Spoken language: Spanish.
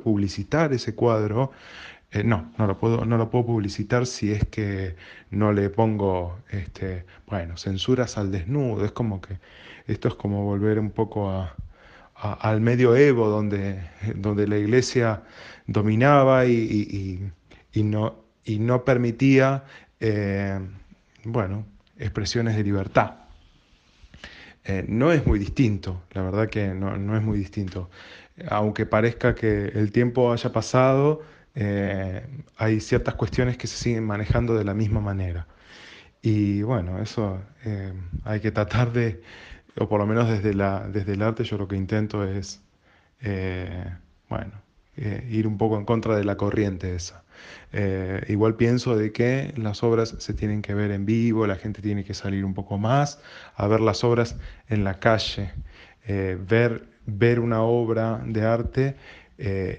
publicitar ese cuadro. Eh, no, no lo, puedo, no lo puedo publicitar si es que no le pongo, este, bueno, censuras al desnudo. Es como que esto es como volver un poco al medioevo donde, donde la iglesia dominaba y, y, no, y no permitía, eh, bueno, expresiones de libertad. Eh, no es muy distinto, la verdad que no, es muy distinto. Aunque parezca que el tiempo haya pasado, eh, hay ciertas cuestiones que se siguen manejando de la misma manera. Y bueno, eso eh, hay que tratar de, o por lo menos desde, desde el arte yo lo que intento es, bueno, eh, ir un poco en contra de la corriente esa. Eh, igual pienso de que las obras se tienen que ver en vivo, la gente tiene que salir un poco más a ver las obras en la calle, eh, ver, ver una obra de arte